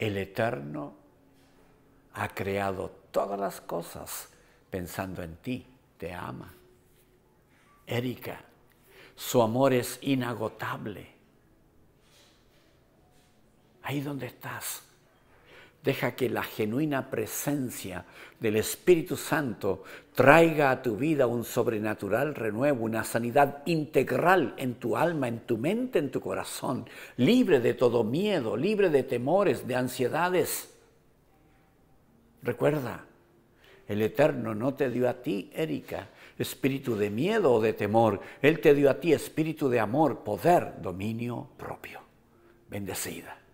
El Eterno ha creado todas las cosas pensando en ti, te ama. Erika, su amor es inagotable. Ahí donde estás, Deja que la genuina presencia del Espíritu Santo traiga a tu vida un sobrenatural renuevo, una sanidad integral en tu alma, en tu mente, en tu corazón, libre de todo miedo, libre de temores, de ansiedades. Recuerda, el Eterno no te dio a ti, Erika, espíritu de miedo o de temor. Él te dio a ti espíritu de amor, poder, dominio propio. Bendecida.